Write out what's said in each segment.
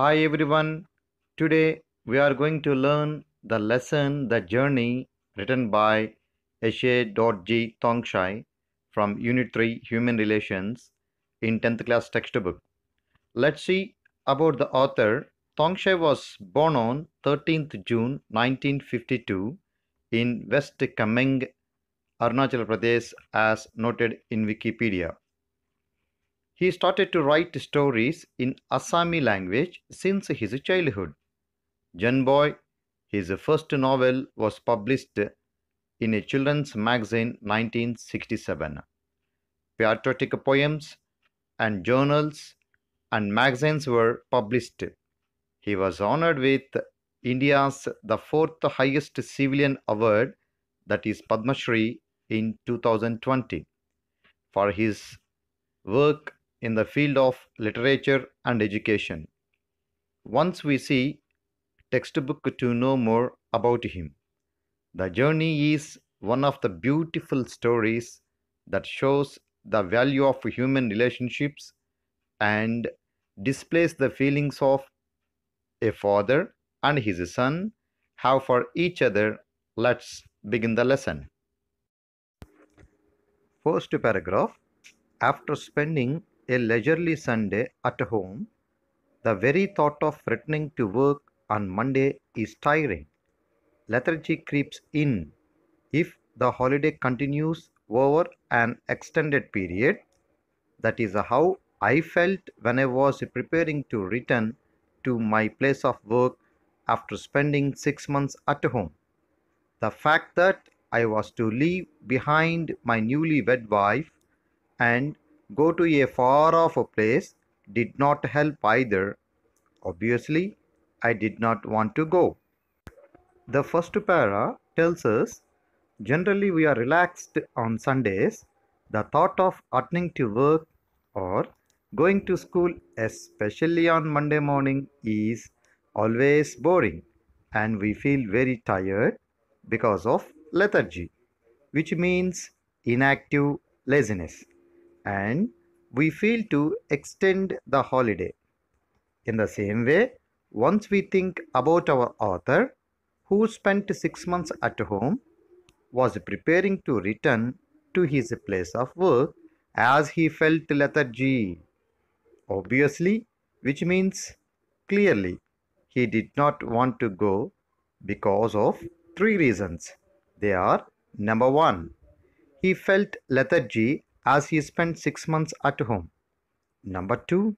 Hi everyone. Today we are going to learn the lesson The Journey written by Eshe.G. Tongshai from Unit 3 Human Relations in 10th class textbook. Let's see about the author. Tongshai was born on 13th June 1952 in West Kameng, Arunachal Pradesh as noted in Wikipedia. He started to write stories in Assami language since his childhood. Janboy, his first novel, was published in a children's magazine 1967. Patriotic poems and journals and magazines were published. He was honored with India's the fourth highest civilian award that is Padma Shri in 2020 for his work in the field of literature and education. Once we see textbook to know more about him. The journey is one of the beautiful stories that shows the value of human relationships and displays the feelings of a father and his son have for each other. Let's begin the lesson. First paragraph After spending a leisurely Sunday at home, the very thought of returning to work on Monday is tiring. Lethargy creeps in. If the holiday continues over an extended period, that is how I felt when I was preparing to return to my place of work after spending six months at home. The fact that I was to leave behind my newlywed wife and go to a far off place did not help either. Obviously, I did not want to go. The first para tells us generally we are relaxed on Sundays. The thought of attending to work or going to school, especially on Monday morning, is always boring and we feel very tired because of lethargy, which means inactive laziness and we fail to extend the holiday. In the same way, once we think about our author who spent six months at home, was preparing to return to his place of work as he felt lethargy. Obviously, which means clearly, he did not want to go because of three reasons. They are number one, he felt lethargy as he spent six months at home. Number two,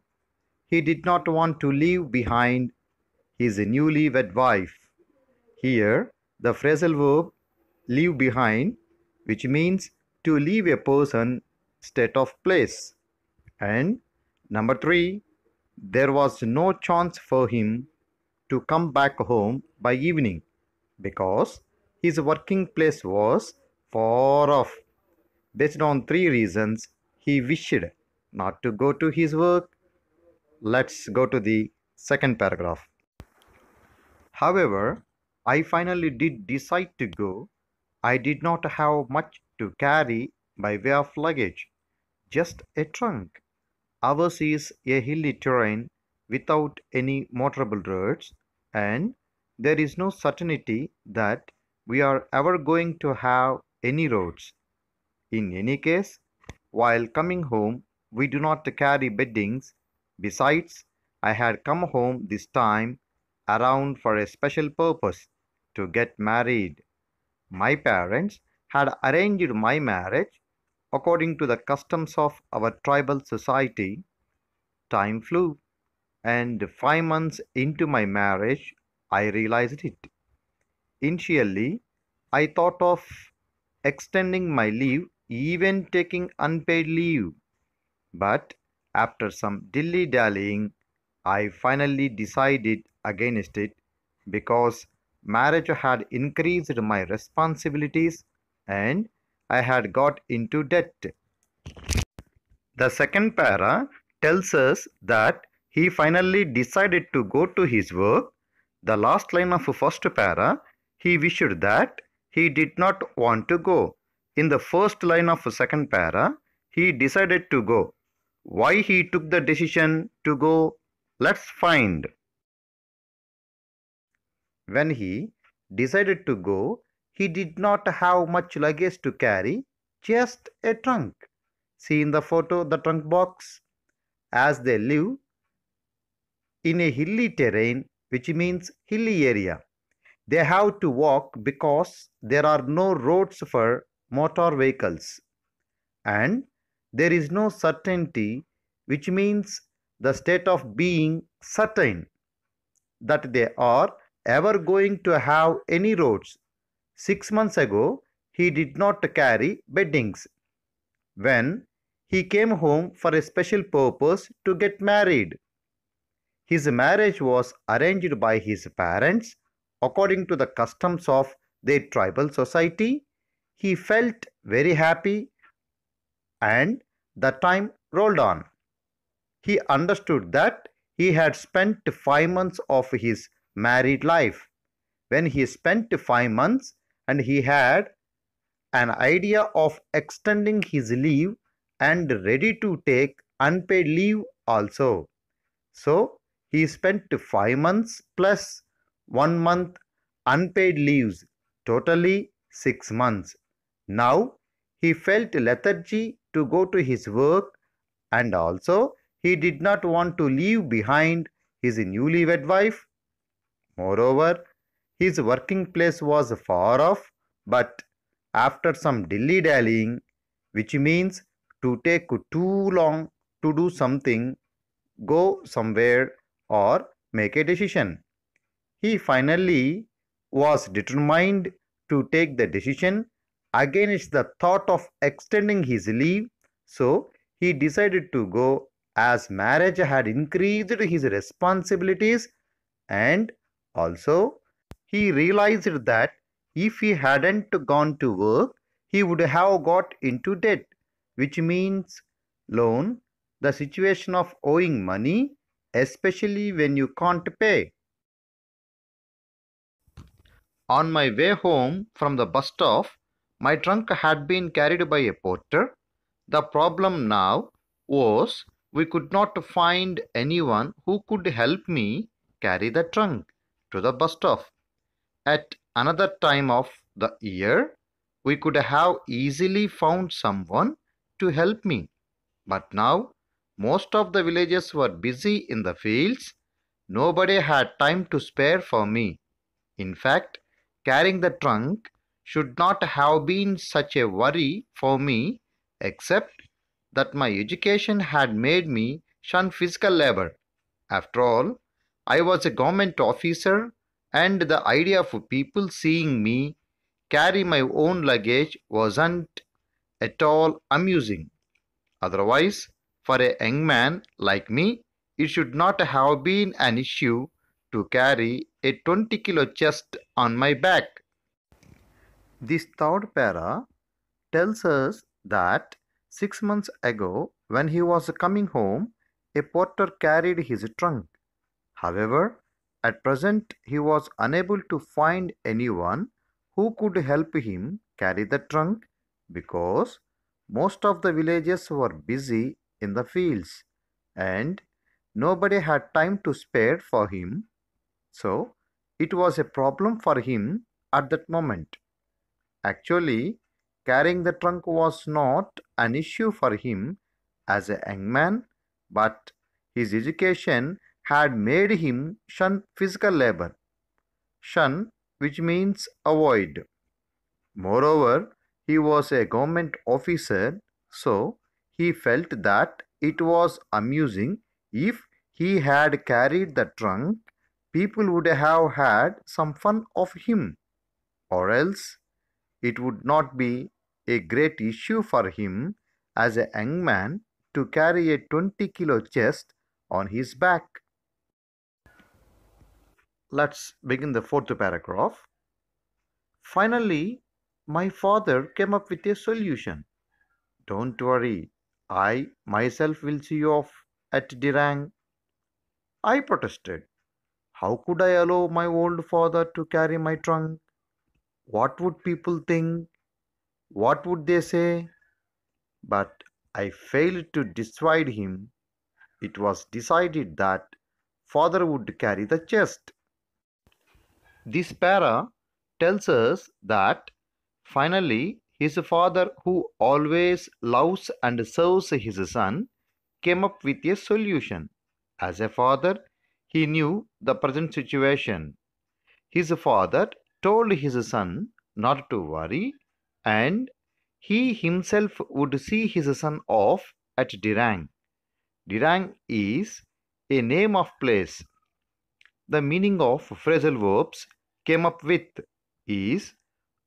he did not want to leave behind his newly wed wife. Here, the phrasal verb leave behind, which means to leave a person, state of place. And number three, there was no chance for him to come back home by evening because his working place was far off. Based on three reasons, he wished not to go to his work. Let's go to the second paragraph. However, I finally did decide to go. I did not have much to carry by way of luggage, just a trunk. Ours is a hilly terrain without any motorable roads, and there is no certainty that we are ever going to have any roads. In any case, while coming home, we do not carry beddings. Besides, I had come home this time around for a special purpose to get married. My parents had arranged my marriage according to the customs of our tribal society. Time flew, and five months into my marriage, I realized it. Initially, I thought of extending my leave even taking unpaid leave. But after some dilly dallying, I finally decided against it because marriage had increased my responsibilities and I had got into debt. The second para tells us that he finally decided to go to his work. The last line of first para, he wished that he did not want to go. In the first line of second para, he decided to go. Why he took the decision to go, let's find. When he decided to go, he did not have much luggage to carry, just a trunk. See in the photo the trunk box. As they live in a hilly terrain, which means hilly area. They have to walk because there are no roads for motor vehicles and there is no certainty which means the state of being certain that they are ever going to have any roads. Six months ago, he did not carry beddings. When he came home for a special purpose to get married, his marriage was arranged by his parents according to the customs of their tribal society he felt very happy and the time rolled on. He understood that he had spent five months of his married life. When he spent five months and he had an idea of extending his leave and ready to take unpaid leave also. So he spent five months plus one month unpaid leaves, totally six months. Now he felt lethargy to go to his work and also he did not want to leave behind his newlywed wife. Moreover, his working place was far off, but after some dilly dallying, which means to take too long to do something, go somewhere, or make a decision. He finally was determined to take the decision against the thought of extending his leave, so he decided to go as marriage had increased his responsibilities and also he realized that if he hadn't gone to work, he would have got into debt, which means loan, the situation of owing money, especially when you can't pay. On my way home from the bus stop, my trunk had been carried by a porter. The problem now was we could not find anyone who could help me carry the trunk to the bus stop. At another time of the year, we could have easily found someone to help me. But now, most of the villagers were busy in the fields. Nobody had time to spare for me. In fact, carrying the trunk should not have been such a worry for me except that my education had made me shun physical labor. After all, I was a government officer and the idea of people seeing me carry my own luggage wasn't at all amusing. Otherwise, for a young man like me, it should not have been an issue to carry a 20 kilo chest on my back. This third para tells us that six months ago, when he was coming home, a porter carried his trunk. However, at present he was unable to find anyone who could help him carry the trunk because most of the villagers were busy in the fields and nobody had time to spare for him. So, it was a problem for him at that moment. Actually, carrying the trunk was not an issue for him as a young man, but his education had made him shun physical labor. Shun, which means avoid. Moreover, he was a government officer, so he felt that it was amusing if he had carried the trunk, people would have had some fun of him. Or else, it would not be a great issue for him as a young man to carry a 20 kilo chest on his back. Let's begin the fourth paragraph. Finally, my father came up with a solution. Don't worry, I myself will see you off at Dirang. I protested. How could I allow my old father to carry my trunk? what would people think? What would they say? But I failed to dissuade him. It was decided that father would carry the chest. This para tells us that finally his father, who always loves and serves his son, came up with a solution. As a father, he knew the present situation. His father told his son not to worry, and he himself would see his son off at Dirang. Dirang is a name of place. The meaning of phrasal verbs came up with is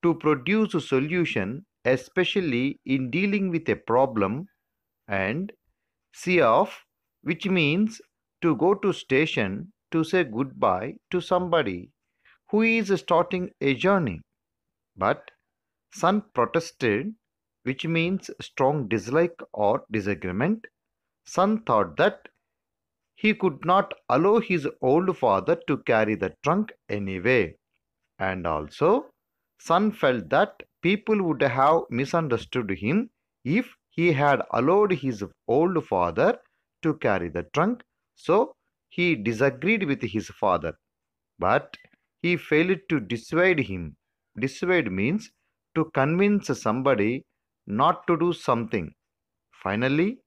to produce a solution, especially in dealing with a problem, and see off, which means to go to station to say goodbye to somebody who is starting a journey. But Sun protested, which means strong dislike or disagreement. Sun thought that he could not allow his old father to carry the trunk anyway. And also, Sun felt that people would have misunderstood him if he had allowed his old father to carry the trunk. So, he disagreed with his father. But he failed to dissuade him. Dissuade means to convince somebody not to do something. Finally,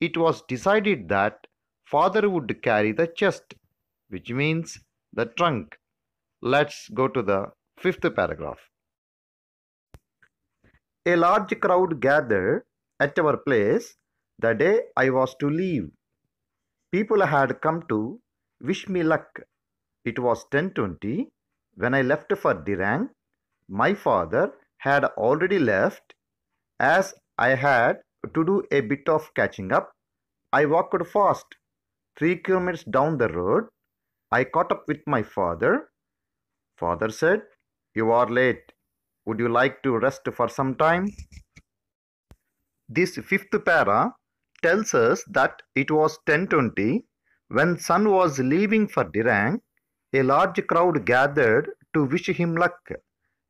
it was decided that father would carry the chest, which means the trunk. Let's go to the fifth paragraph. A large crowd gathered at our place the day I was to leave. People had come to wish me luck it was 10.20. When I left for Dirang, my father had already left. As I had to do a bit of catching up, I walked fast. Three kilometers down the road, I caught up with my father. Father said, You are late. Would you like to rest for some time? This fifth para tells us that it was 1020 when sun was leaving for Dirang a large crowd gathered to wish him luck.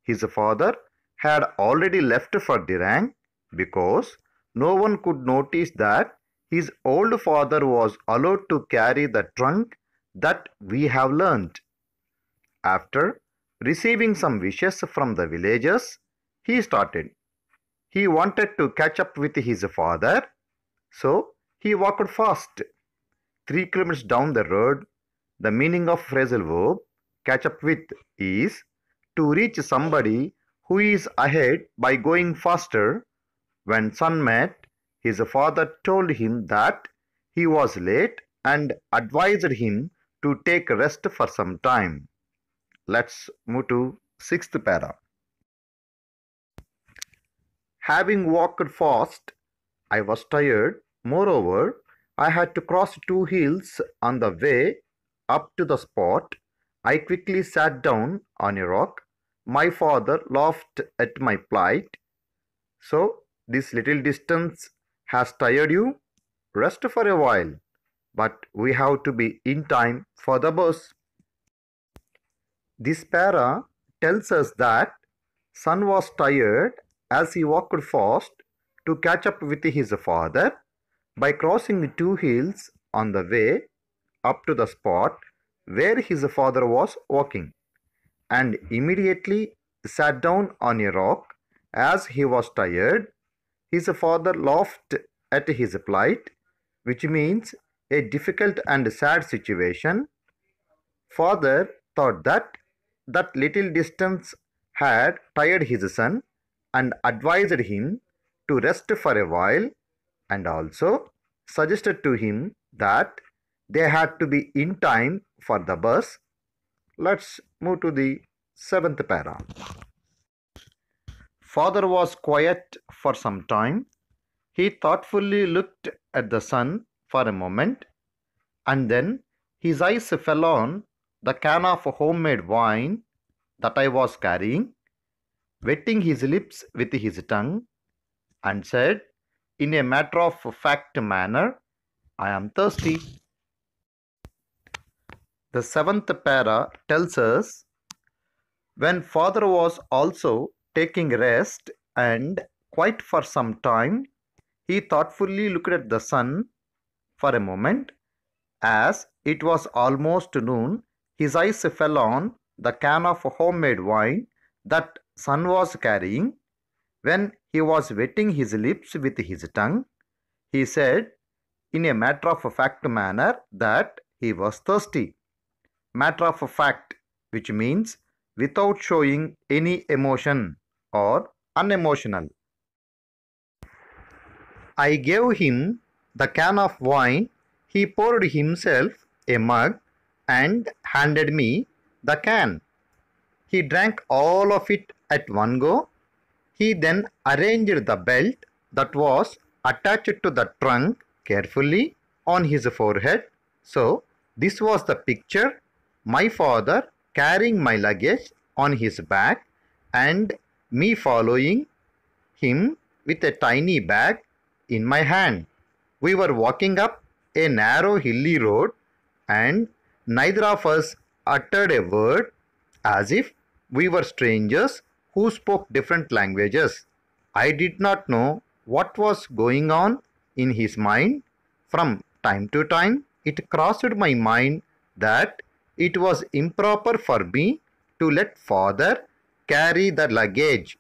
His father had already left for Dirang because no one could notice that his old father was allowed to carry the trunk that we have learned. After receiving some wishes from the villagers, he started. He wanted to catch up with his father, so he walked fast. Three kilometers down the road, the meaning of phrasal verb catch up with is to reach somebody who is ahead by going faster. When son met, his father told him that he was late and advised him to take rest for some time. Let's move to sixth para. Having walked fast, I was tired. Moreover, I had to cross two hills on the way up to the spot, I quickly sat down on a rock. My father laughed at my plight. So, this little distance has tired you? Rest for a while, but we have to be in time for the bus. This para tells us that son was tired as he walked fast to catch up with his father. By crossing two hills on the way, up to the spot where his father was walking and immediately sat down on a rock. As he was tired, his father laughed at his plight, which means a difficult and sad situation. Father thought that that little distance had tired his son and advised him to rest for a while and also suggested to him that they had to be in time for the bus. Let's move to the seventh para. Father was quiet for some time. He thoughtfully looked at the sun for a moment and then his eyes fell on the can of homemade wine that I was carrying, wetting his lips with his tongue, and said, in a matter of fact manner, I am thirsty. The seventh para tells us when father was also taking rest and quite for some time, he thoughtfully looked at the sun for a moment. As it was almost noon, his eyes fell on the can of homemade wine that son was carrying. When he was wetting his lips with his tongue, he said in a matter of fact manner that he was thirsty matter of fact, which means without showing any emotion or unemotional. I gave him the can of wine. He poured himself a mug and handed me the can. He drank all of it at one go. He then arranged the belt that was attached to the trunk carefully on his forehead. So, this was the picture my father carrying my luggage on his back and me following him with a tiny bag in my hand. We were walking up a narrow hilly road and neither of us uttered a word as if we were strangers who spoke different languages. I did not know what was going on in his mind. From time to time, it crossed my mind that it was improper for me to let father carry the luggage.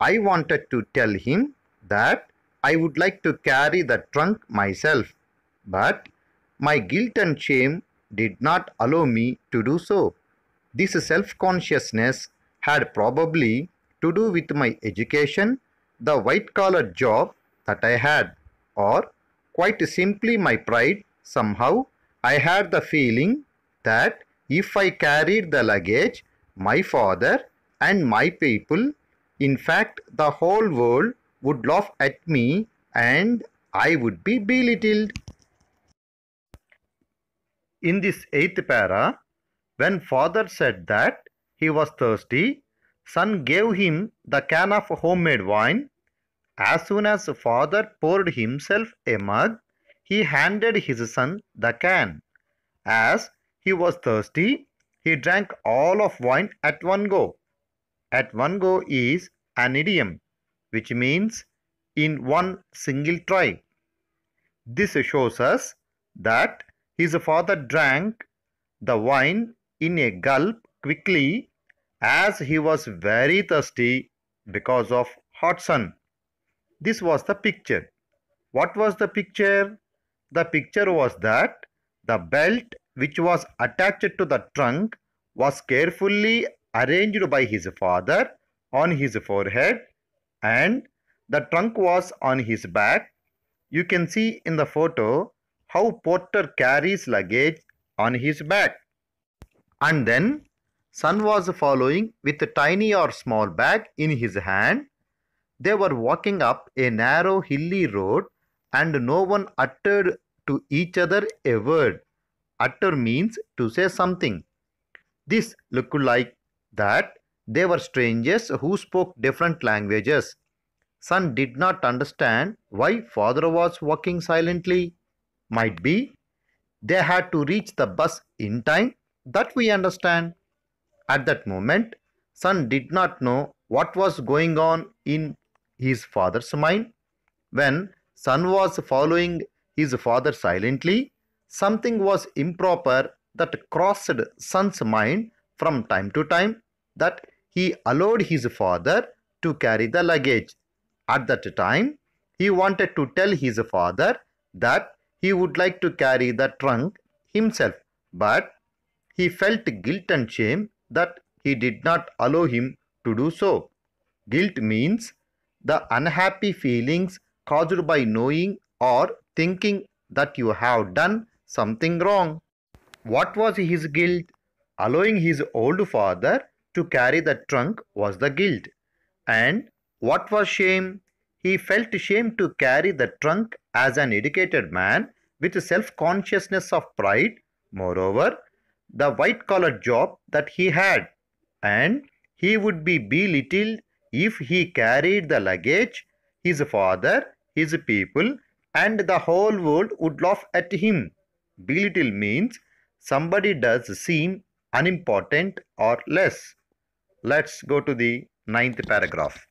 I wanted to tell him that I would like to carry the trunk myself, but my guilt and shame did not allow me to do so. This self consciousness had probably to do with my education, the white collar job that I had, or quite simply my pride. Somehow, I had the feeling that if I carried the luggage, my father and my people, in fact the whole world would laugh at me and I would be belittled. In this eighth para, when father said that he was thirsty, son gave him the can of homemade wine. As soon as father poured himself a mug, he handed his son the can. As he was thirsty. He drank all of wine at one go. At one go is an idiom which means in one single try. This shows us that his father drank the wine in a gulp quickly as he was very thirsty because of hot sun. This was the picture. What was the picture? The picture was that the belt which was attached to the trunk was carefully arranged by his father on his forehead and the trunk was on his back. You can see in the photo how Porter carries luggage on his back. And then son was following with a tiny or small bag in his hand. They were walking up a narrow hilly road and no one uttered to each other a word utter means to say something. This looked like that they were strangers who spoke different languages. Son did not understand why father was walking silently. Might be they had to reach the bus in time, that we understand. At that moment, son did not know what was going on in his father's mind. When son was following his father silently, something was improper that crossed son's mind from time to time that he allowed his father to carry the luggage. At that time, he wanted to tell his father that he would like to carry the trunk himself, but he felt guilt and shame that he did not allow him to do so. Guilt means the unhappy feelings caused by knowing or thinking that you have done something wrong. What was his guilt? Allowing his old father to carry the trunk was the guilt. And what was shame? He felt shame to carry the trunk as an educated man with self-consciousness of pride. Moreover, the white-collar job that he had. And he would be belittled if he carried the luggage, his father, his people, and the whole world would laugh at him. Belittle means somebody does seem unimportant or less. Let's go to the ninth paragraph.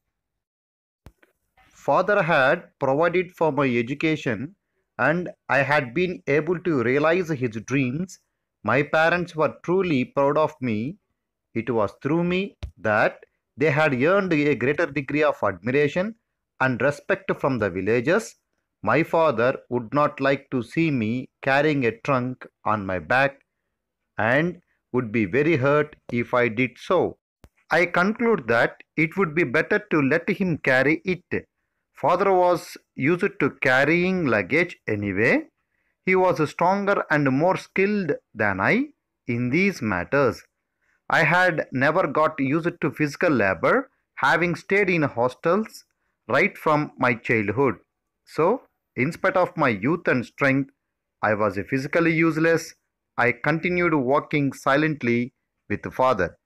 Father had provided for my education and I had been able to realize his dreams. My parents were truly proud of me. It was through me that they had earned a greater degree of admiration and respect from the villagers my father would not like to see me carrying a trunk on my back and would be very hurt if I did so. I conclude that it would be better to let him carry it. Father was used to carrying luggage anyway. He was stronger and more skilled than I in these matters. I had never got used to physical labor, having stayed in hostels right from my childhood. So, in spite of my youth and strength, I was physically useless. I continued walking silently with the father.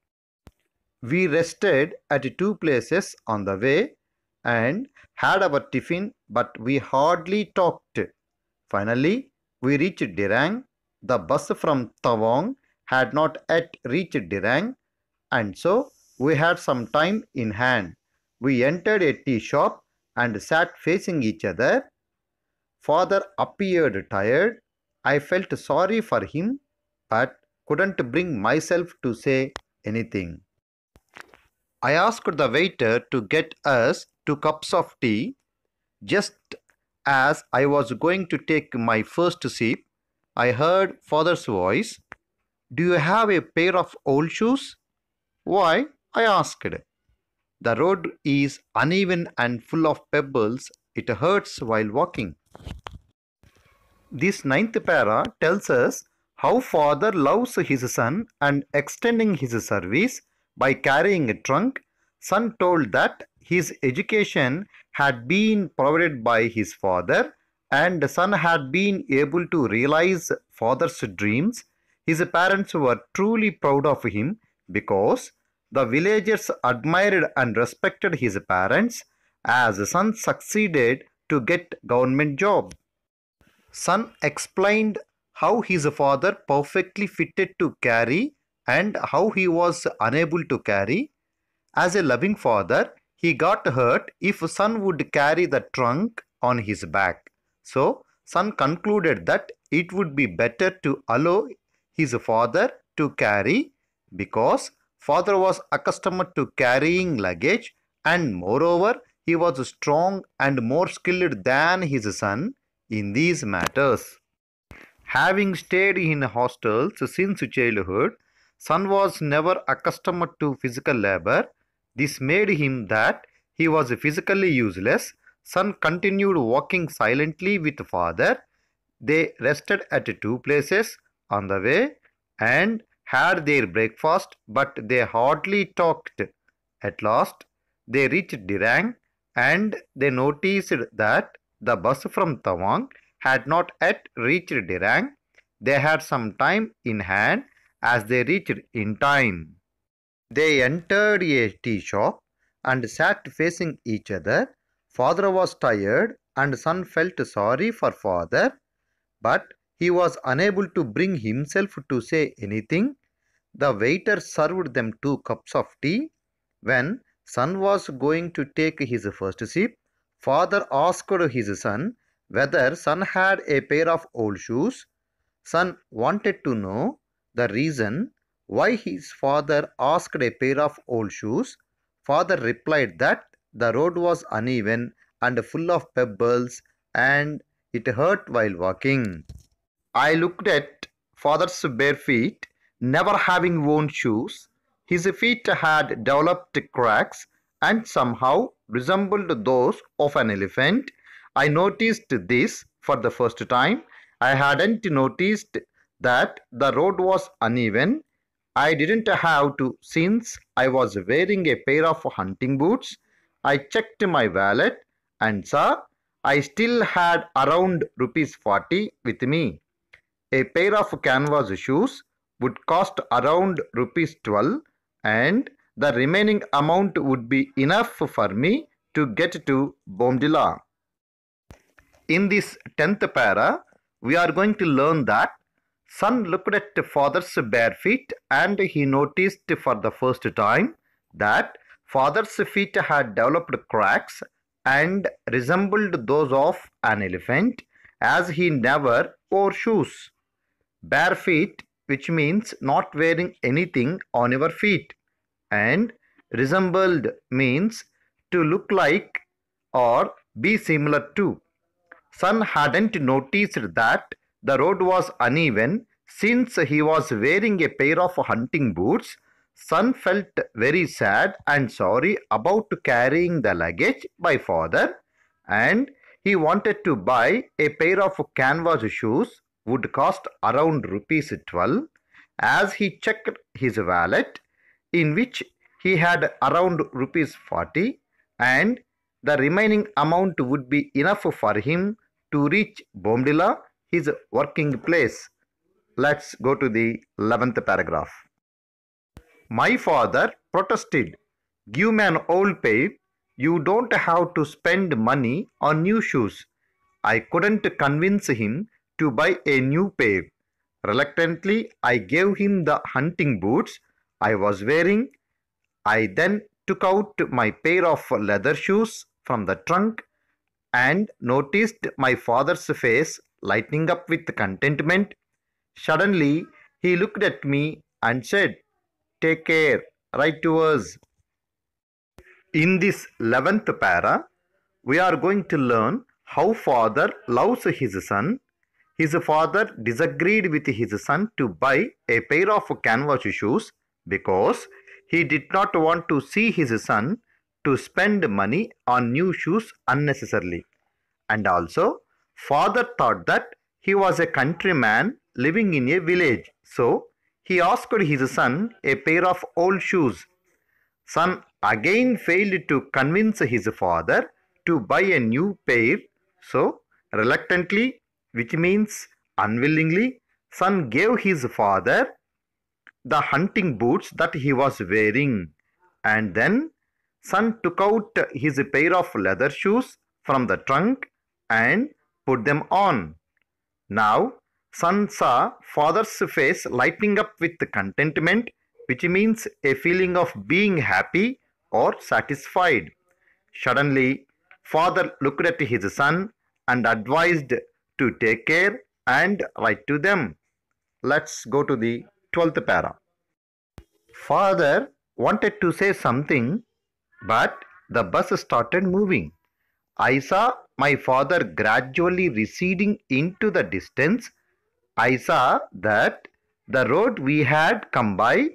We rested at two places on the way and had our tiffin, but we hardly talked. Finally, we reached Dirang. The bus from Tawang had not yet reached Dirang, and so we had some time in hand. We entered a tea shop and sat facing each other. Father appeared tired. I felt sorry for him, but couldn't bring myself to say anything. I asked the waiter to get us two cups of tea. Just as I was going to take my first sip, I heard father's voice. Do you have a pair of old shoes? Why? I asked. The road is uneven and full of pebbles. It hurts while walking. This ninth para tells us how father loves his son and extending his service by carrying a trunk. Son told that his education had been provided by his father and son had been able to realize father's dreams. His parents were truly proud of him because the villagers admired and respected his parents as son succeeded to get government job. Son explained how his father perfectly fitted to carry and how he was unable to carry. As a loving father, he got hurt if son would carry the trunk on his back. So, son concluded that it would be better to allow his father to carry because father was accustomed to carrying luggage and moreover he was strong and more skilled than his son in these matters. Having stayed in hostels since childhood, son was never accustomed to physical labor. This made him that he was physically useless. Son continued walking silently with father. They rested at two places on the way and had their breakfast, but they hardly talked. At last, they reached Dirang and they noticed that the bus from Tawang had not yet reached Dirang. They had some time in hand as they reached in time. They entered a tea shop and sat facing each other. Father was tired and son felt sorry for father, but he was unable to bring himself to say anything. The waiter served them two cups of tea. When son was going to take his first sip, father asked his son whether son had a pair of old shoes. Son wanted to know the reason why his father asked a pair of old shoes. Father replied that the road was uneven and full of pebbles and it hurt while walking. I looked at father's bare feet, never having worn shoes, his feet had developed cracks and somehow resembled those of an elephant. I noticed this for the first time. I hadn't noticed that the road was uneven. I didn't have to since I was wearing a pair of hunting boots. I checked my wallet and saw I still had around rupees 40 with me. A pair of canvas shoes would cost around rupees 12 and the remaining amount would be enough for me to get to Bomdila. In this 10th para, we are going to learn that son looked at father's bare feet and he noticed for the first time that father's feet had developed cracks and resembled those of an elephant as he never wore shoes. Bare feet, which means not wearing anything on your feet and resembled means to look like or be similar to. Sun hadn't noticed that the road was uneven since he was wearing a pair of hunting boots. Sun felt very sad and sorry about carrying the luggage by father and he wanted to buy a pair of canvas shoes would cost around rupees 12 as he checked his wallet in which he had around rupees 40 and the remaining amount would be enough for him to reach Bomdila, his working place. Let's go to the 11th paragraph. My father protested, Give me an old pair. You don't have to spend money on new shoes. I couldn't convince him to buy a new pair. Reluctantly, I gave him the hunting boots I was wearing. I then took out my pair of leather shoes from the trunk and noticed my father's face lighting up with contentment. Suddenly, he looked at me and said, Take care, write to us. In this 11th para, we are going to learn how father loves his son. His father disagreed with his son to buy a pair of canvas shoes because he did not want to see his son to spend money on new shoes unnecessarily. And also, father thought that he was a countryman living in a village, so he asked his son a pair of old shoes. Son again failed to convince his father to buy a new pair, so reluctantly, which means unwillingly, son gave his father the hunting boots that he was wearing. And then son took out his pair of leather shoes from the trunk and put them on. Now son saw father's face lighting up with contentment, which means a feeling of being happy or satisfied. Suddenly, father looked at his son and advised to take care and write to them. Let's go to the 12th para. Father wanted to say something, but the bus started moving. I saw my father gradually receding into the distance. I saw that the road we had come by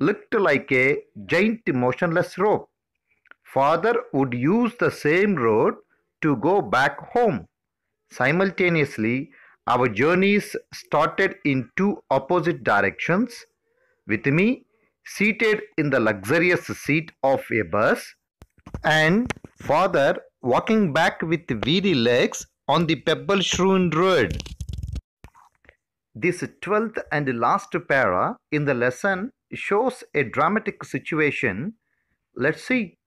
looked like a giant motionless rope. Father would use the same road to go back home. Simultaneously, our journeys started in two opposite directions, with me seated in the luxurious seat of a bus and father walking back with weary legs on the pebble strewn road. This twelfth and last para in the lesson shows a dramatic situation. Let's see.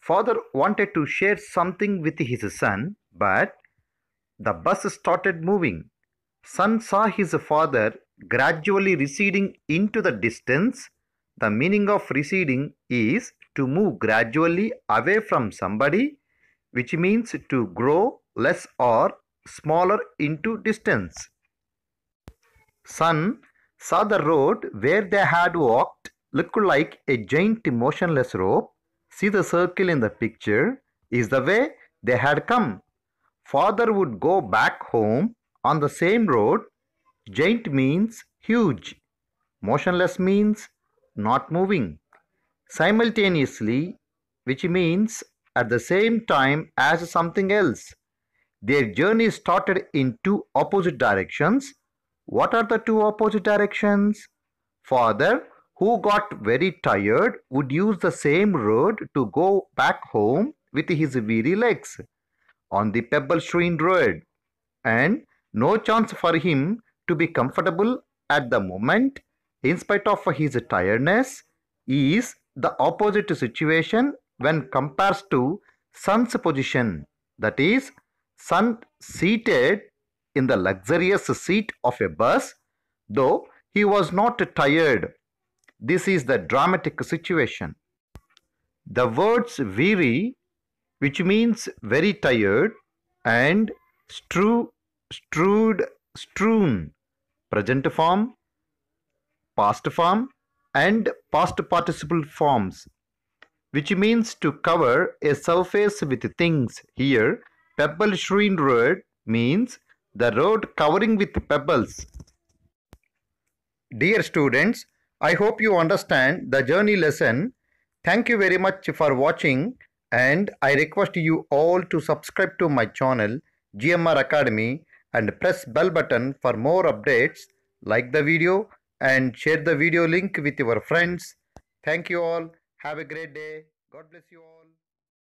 Father wanted to share something with his son, but the bus started moving. Son saw his father gradually receding into the distance. The meaning of receding is to move gradually away from somebody, which means to grow less or smaller into distance. Son saw the road where they had walked look like a giant motionless rope. See the circle in the picture is the way they had come. Father would go back home on the same road. Giant means huge. Motionless means not moving. Simultaneously, which means at the same time as something else. Their journey started in two opposite directions. What are the two opposite directions? Father, who got very tired, would use the same road to go back home with his weary legs on the pebble strewn road, and no chance for him to be comfortable at the moment, in spite of his tiredness, is the opposite situation when compared to sun's position, that is, sun seated in the luxurious seat of a bus, though he was not tired. This is the dramatic situation. The words weary which means very tired, and strew, strewed, strewn, present form, past form, and past participle forms, which means to cover a surface with things. Here, pebble strewn road means the road covering with pebbles. Dear students, I hope you understand the journey lesson. Thank you very much for watching and I request you all to subscribe to my channel GMR Academy and press bell button for more updates. Like the video and share the video link with your friends. Thank you all. Have a great day. God bless you all.